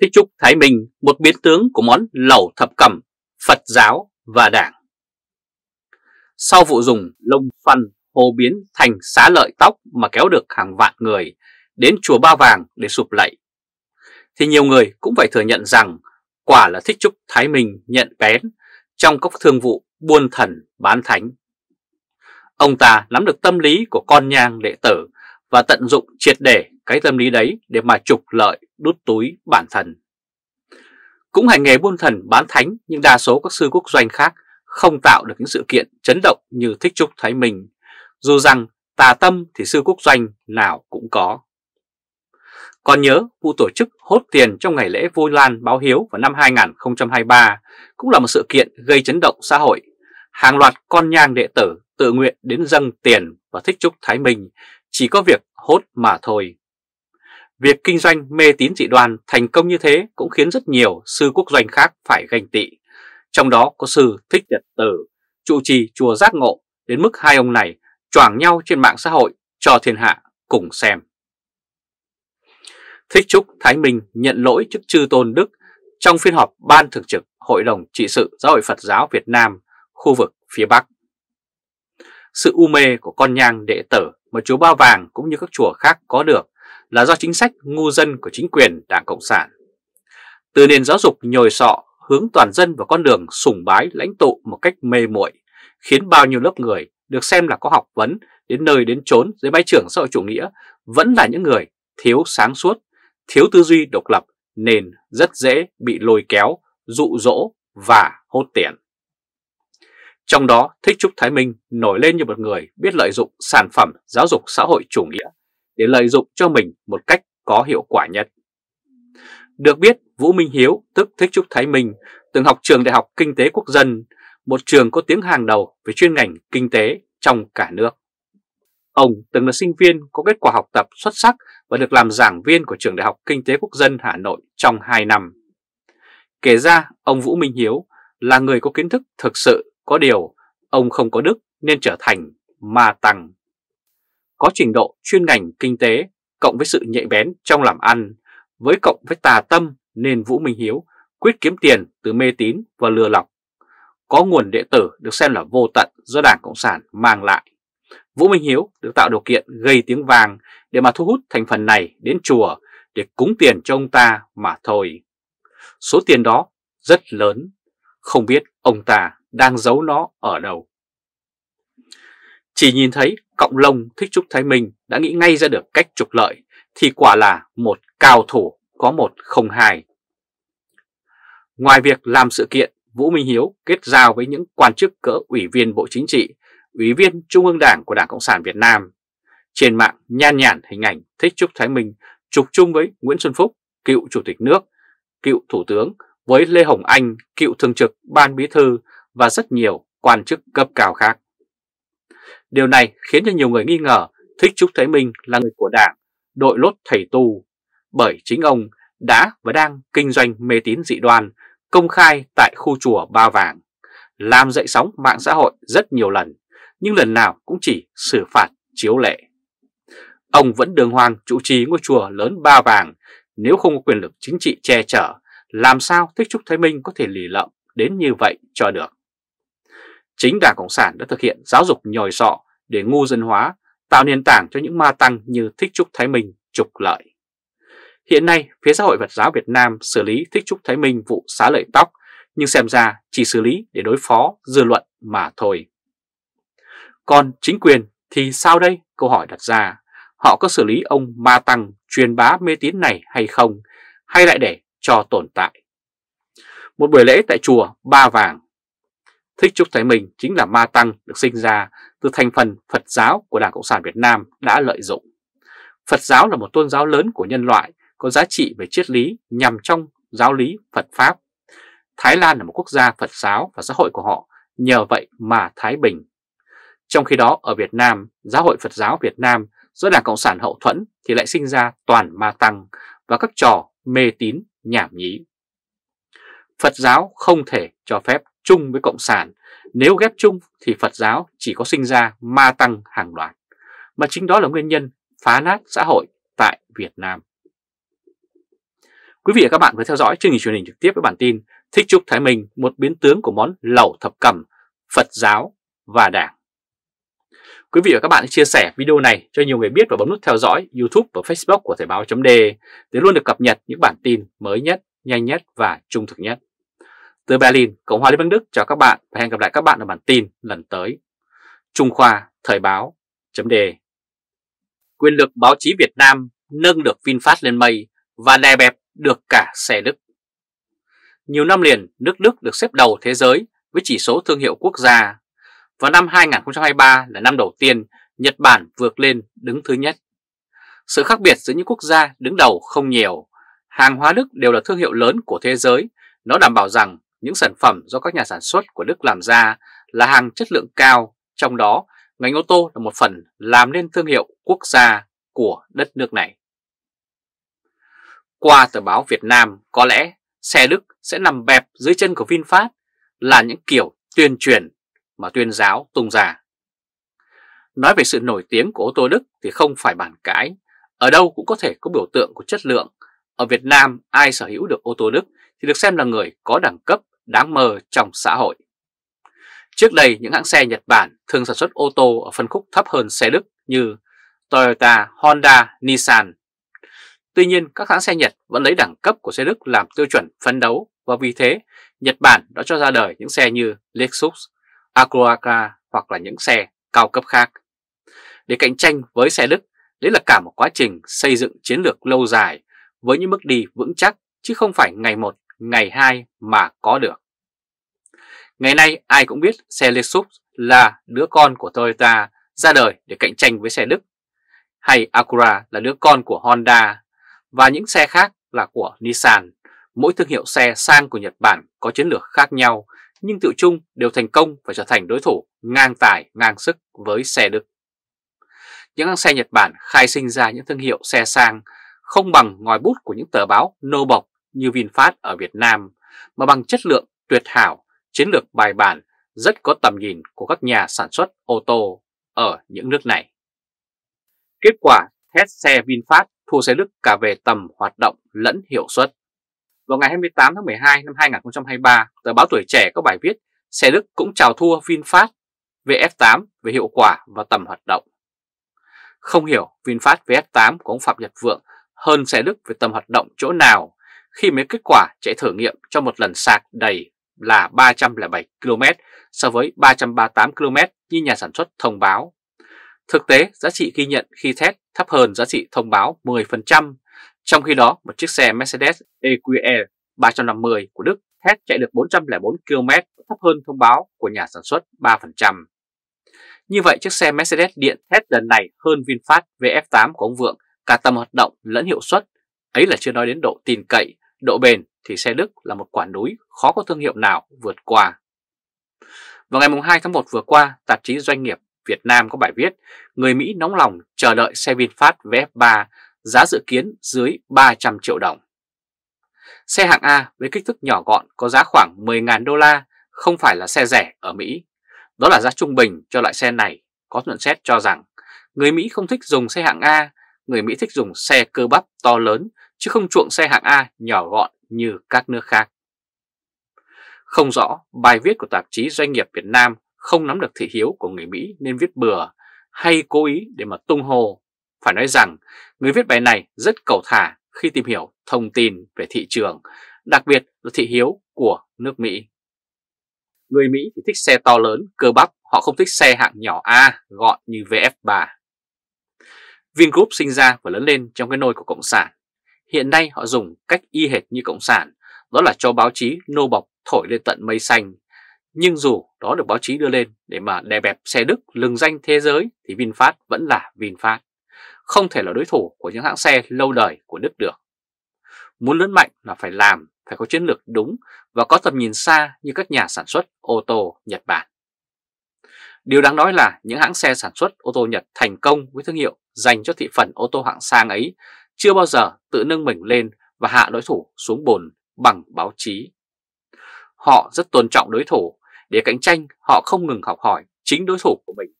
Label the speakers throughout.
Speaker 1: Thích Trúc Thái Minh, một biến tướng của món lẩu thập cẩm, Phật giáo và Đảng. Sau vụ dùng lông phân hồ biến thành xá lợi tóc mà kéo được hàng vạn người đến chùa Ba Vàng để sụp lạy, thì nhiều người cũng phải thừa nhận rằng quả là Thích Trúc Thái Minh nhận bén trong các thương vụ buôn thần bán thánh. Ông ta nắm được tâm lý của con nhang đệ tử và tận dụng triệt để cái tâm lý đấy để mà trục lợi đút túi bản thân. Cũng hành nghề buôn thần bán thánh nhưng đa số các sư quốc doanh khác không tạo được những sự kiện chấn động như Thích Trúc Thái Minh, dù rằng tà tâm thì sư quốc doanh nào cũng có. Còn nhớ vụ tổ chức hốt tiền trong ngày lễ vui lan báo hiếu vào năm 2023 cũng là một sự kiện gây chấn động xã hội. Hàng loạt con nhang đệ tử tự nguyện đến dâng tiền và thích trúc Thái Minh chỉ có việc hốt mà thôi. Việc kinh doanh mê tín dị đoan thành công như thế cũng khiến rất nhiều sư quốc doanh khác phải ganh tị. Trong đó có sư Thích Nhật Tử, trụ trì chùa Giác Ngộ đến mức hai ông này choảng nhau trên mạng xã hội cho thiên hạ cùng xem. Thích Trúc Thái Minh nhận lỗi trước chư tôn Đức trong phiên họp Ban Thường trực Hội đồng Trị sự Giáo hội Phật giáo Việt Nam khu vực phía Bắc. Sự u mê của con nhang đệ tử mà chùa Ba Vàng cũng như các chùa khác có được là do chính sách ngu dân của chính quyền Đảng Cộng sản. Từ nền giáo dục nhồi sọ hướng toàn dân vào con đường sùng bái lãnh tụ một cách mê muội khiến bao nhiêu lớp người được xem là có học vấn đến nơi đến chốn dưới mái trường xã hội chủ nghĩa vẫn là những người thiếu sáng suốt, thiếu tư duy độc lập nên rất dễ bị lôi kéo, dụ dỗ và hốt tiền. Trong đó, Thích Trúc Thái Minh nổi lên như một người biết lợi dụng sản phẩm giáo dục xã hội chủ nghĩa để lợi dụng cho mình một cách có hiệu quả nhất. Được biết, Vũ Minh Hiếu, tức Thích Trúc Thái Minh, từng học trường Đại học Kinh tế Quốc dân, một trường có tiếng hàng đầu về chuyên ngành kinh tế trong cả nước. Ông từng là sinh viên có kết quả học tập xuất sắc và được làm giảng viên của Trường Đại học Kinh tế Quốc dân Hà Nội trong 2 năm. Kể ra, ông Vũ Minh Hiếu là người có kiến thức thực sự, có điều, ông không có đức nên trở thành ma tăng có trình độ chuyên ngành kinh tế, cộng với sự nhạy bén trong làm ăn, với cộng với tà tâm nên Vũ Minh Hiếu quyết kiếm tiền từ mê tín và lừa lọc. Có nguồn đệ tử được xem là vô tận do Đảng Cộng sản mang lại. Vũ Minh Hiếu được tạo điều kiện gây tiếng vàng để mà thu hút thành phần này đến chùa để cúng tiền cho ông ta mà thôi. Số tiền đó rất lớn, không biết ông ta đang giấu nó ở đâu. Chỉ nhìn thấy Cộng Lông Thích Trúc Thái Minh đã nghĩ ngay ra được cách trục lợi thì quả là một cao thủ có một không hai. Ngoài việc làm sự kiện, Vũ Minh Hiếu kết giao với những quan chức cỡ ủy viên Bộ Chính trị, ủy viên Trung ương Đảng của Đảng Cộng sản Việt Nam. Trên mạng nhan nhản hình ảnh Thích Trúc Thái Minh trục chung với Nguyễn Xuân Phúc, cựu Chủ tịch nước, cựu Thủ tướng, với Lê Hồng Anh, cựu Thường trực Ban Bí Thư và rất nhiều quan chức cấp cao khác. Điều này khiến cho nhiều người nghi ngờ Thích Trúc Thái Minh là người của đảng, đội lốt thầy tu, bởi chính ông đã và đang kinh doanh mê tín dị đoan công khai tại khu chùa Ba Vàng, làm dậy sóng mạng xã hội rất nhiều lần, nhưng lần nào cũng chỉ xử phạt chiếu lệ. Ông vẫn đường hoàng trụ trì ngôi chùa lớn Ba Vàng, nếu không có quyền lực chính trị che chở, làm sao Thích Trúc Thái Minh có thể lì lợm đến như vậy cho được. Chính Đảng Cộng sản đã thực hiện giáo dục nhồi sọ để ngu dân hóa, tạo nền tảng cho những ma tăng như Thích Trúc Thái Minh trục lợi. Hiện nay, phía xã hội Phật giáo Việt Nam xử lý Thích Trúc Thái Minh vụ xá lợi tóc, nhưng xem ra chỉ xử lý để đối phó dư luận mà thôi. Còn chính quyền thì sao đây? Câu hỏi đặt ra. Họ có xử lý ông Ma Tăng truyền bá mê tín này hay không? Hay lại để cho tồn tại? Một buổi lễ tại chùa Ba Vàng Thích Trúc Thái Minh chính là ma tăng được sinh ra từ thành phần Phật giáo của Đảng Cộng sản Việt Nam đã lợi dụng. Phật giáo là một tôn giáo lớn của nhân loại, có giá trị về triết lý nhằm trong giáo lý Phật Pháp. Thái Lan là một quốc gia Phật giáo và xã hội của họ nhờ vậy mà Thái Bình. Trong khi đó ở Việt Nam, giáo hội Phật giáo Việt Nam do Đảng Cộng sản hậu thuẫn thì lại sinh ra toàn ma tăng và các trò mê tín nhảm nhí. Phật giáo không thể cho phép chung với Cộng sản, nếu ghép chung thì Phật giáo chỉ có sinh ra ma tăng hàng loạt, mà chính đó là nguyên nhân phá nát xã hội tại Việt Nam. Quý vị và các bạn vừa theo dõi chương trình truyền hình trực tiếp với bản tin Thích Trúc Thái Minh, một biến tướng của món lẩu thập cẩm, Phật giáo và Đảng. Quý vị và các bạn hãy chia sẻ video này cho nhiều người biết và bấm nút theo dõi YouTube và Facebook của Thời báo.de để luôn được cập nhật những bản tin mới nhất, nhanh nhất và trung thực nhất. Từ Berlin, Cộng hòa Liên bang Đức chào các bạn và hẹn gặp lại các bạn ở bản tin lần tới. Trung Khoa Thời báo chấm đề Quyền lực báo chí Việt Nam nâng được VinFast lên mây và đè bẹp được cả xe Đức. Nhiều năm liền, nước Đức được xếp đầu thế giới với chỉ số thương hiệu quốc gia. Vào năm 2023 là năm đầu tiên Nhật Bản vượt lên đứng thứ nhất. Sự khác biệt giữa những quốc gia đứng đầu không nhiều. Hàng hóa Đức đều là thương hiệu lớn của thế giới. Nó đảm bảo rằng những sản phẩm do các nhà sản xuất của Đức làm ra là hàng chất lượng cao, trong đó ngành ô tô là một phần làm nên thương hiệu quốc gia của đất nước này. Qua tờ báo Việt Nam, có lẽ xe Đức sẽ nằm bẹp dưới chân của VinFast là những kiểu tuyên truyền mà tuyên giáo tung ra. Nói về sự nổi tiếng của ô tô Đức thì không phải bàn cãi, ở đâu cũng có thể có biểu tượng của chất lượng. Ở Việt Nam, ai sở hữu được ô tô Đức thì được xem là người có đẳng cấp đáng mơ trong xã hội. Trước đây, những hãng xe Nhật Bản thường sản xuất ô tô ở phân khúc thấp hơn xe Đức như Toyota, Honda, Nissan. Tuy nhiên, các hãng xe Nhật vẫn lấy đẳng cấp của xe Đức làm tiêu chuẩn phấn đấu và vì thế, Nhật Bản đã cho ra đời những xe như Lexus, Acura hoặc là những xe cao cấp khác. Để cạnh tranh với xe Đức, đấy là cả một quá trình xây dựng chiến lược lâu dài với những bước đi vững chắc chứ không phải ngày một ngày 2 mà có được. Ngày nay ai cũng biết xe Lexus là đứa con của Toyota ra đời để cạnh tranh với xe Đức, hay Acura là đứa con của Honda và những xe khác là của Nissan. Mỗi thương hiệu xe sang của Nhật Bản có chiến lược khác nhau nhưng tự chung đều thành công và trở thành đối thủ ngang tài ngang sức với xe Đức. Những hãng xe Nhật Bản khai sinh ra những thương hiệu xe sang không bằng ngòi bút của những tờ báo nô bộc như VinFast ở Việt Nam, mà bằng chất lượng tuyệt hảo, chiến lược bài bản, rất có tầm nhìn của các nhà sản xuất ô tô ở những nước này. Kết quả, test xe VinFast thua xe Đức cả về tầm hoạt động lẫn hiệu suất. Vào ngày 28 tháng 12 năm 2023, tờ báo Tuổi Trẻ có bài viết xe Đức cũng chào thua VinFast VF8 về hiệu quả và tầm hoạt động. Không hiểu VinFast VF8 của ông Phạm Nhật Vượng hơn xe Đức về tầm hoạt động chỗ nào khi mới kết quả chạy thử nghiệm cho một lần sạc đầy là 307 km so với 338 km như nhà sản xuất thông báo. Thực tế, giá trị ghi nhận khi test thấp hơn giá trị thông báo 10%, trong khi đó một chiếc xe Mercedes EQE 350 e của Đức test chạy được 404 km thấp hơn thông báo của nhà sản xuất 3%. Như vậy, chiếc xe Mercedes điện test lần này hơn VinFast VF8 của ông Vượng cả tầm hoạt động lẫn hiệu suất, ấy là chưa nói đến độ tin cậy độ bền thì xe Đức là một quả núi khó có thương hiệu nào vượt qua. Vào ngày 2 tháng 1 vừa qua, tạp chí Doanh nghiệp Việt Nam có bài viết Người Mỹ nóng lòng chờ đợi xe VinFast VF3 giá dự kiến dưới 300 triệu đồng. Xe hạng A với kích thước nhỏ gọn có giá khoảng 10.000 đô la không phải là xe rẻ ở Mỹ. Đó là giá trung bình cho loại xe này. Có nhận xét cho rằng người Mỹ không thích dùng xe hạng A, người Mỹ thích dùng xe cơ bắp to lớn chứ không chuộng xe hạng A nhỏ gọn như các nước khác. Không rõ bài viết của tạp chí Doanh nghiệp Việt Nam không nắm được thị hiếu của người Mỹ nên viết bừa hay cố ý để mà tung hô. Phải nói rằng người viết bài này rất cầu thả khi tìm hiểu thông tin về thị trường, đặc biệt là thị hiếu của nước Mỹ. Người Mỹ thì thích xe to lớn, cơ bắp, họ không thích xe hạng nhỏ A gọn như VF3. Vingroup sinh ra và lớn lên trong cái nôi của Cộng sản hiện nay họ dùng cách y hệt như Cộng sản, đó là cho báo chí nô bọc thổi lên tận mây xanh. Nhưng dù đó được báo chí đưa lên để mà đè bẹp xe Đức lừng danh thế giới thì VinFast vẫn là VinFast, không thể là đối thủ của những hãng xe lâu đời của Đức được. Muốn lớn mạnh là phải làm, phải có chiến lược đúng và có tầm nhìn xa như các nhà sản xuất ô tô Nhật Bản. Điều đáng nói là những hãng xe sản xuất ô tô Nhật thành công với thương hiệu dành cho thị phần ô tô hạng sang ấy chưa bao giờ tự nâng mình lên và hạ đối thủ xuống bồn bằng báo chí. Họ rất tôn trọng đối thủ, để cạnh tranh họ không ngừng học hỏi chính đối thủ của mình.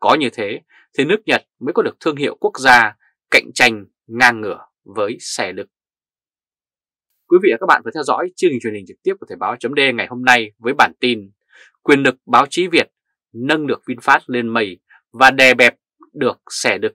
Speaker 1: Có như thế thì nước Nhật mới có được thương hiệu quốc gia cạnh tranh ngang ngửa với xe Đức. Quý vị và các bạn vừa theo dõi chương trình truyền hình trực tiếp của Thời báo .d ngày hôm nay với bản tin Quyền lực báo chí Việt nâng được VinFast lên mây và đè bẹp được xẻ Đức.